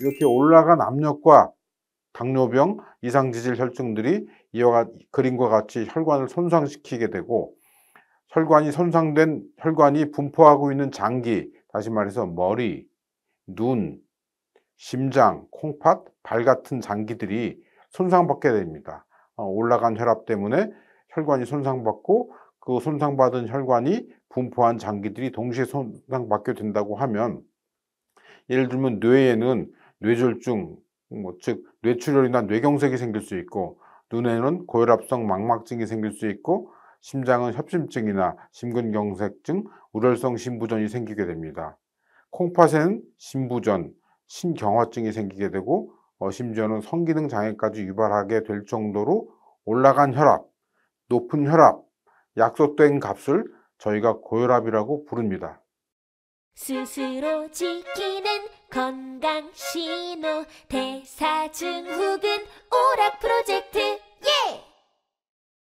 이렇게 올라간 압력과 당뇨병, 이상지질 혈증들이 이와 그림과 같이 혈관을 손상시키게 되고 혈관이 손상된 혈관이 분포하고 있는 장기, 다시 말해서 머리, 눈, 심장, 콩팥, 발 같은 장기들이 손상받게 됩니다. 어, 올라간 혈압 때문에 혈관이 손상받고 그 손상받은 혈관이 분포한 장기들이 동시에 손상받게 된다고 하면 예를 들면 뇌에는 뇌졸중, 뭐 즉 뇌출혈이나 뇌경색이 생길 수 있고 눈에는 고혈압성 망막증이 생길 수 있고 심장은 협심증이나 심근경색증, 우렬성 심부전이 생기게 됩니다. 콩팥에는 심부전, 신경화증이 생기게 되고 어, 심지어는 성기능 장애까지 유발하게 될 정도로 올라간 혈압, 높은 혈압, 약속된 값을 저희가 고혈압이라고 부릅니다. 스스로 지키는 건강 신호 대사증후군 오락 프로젝트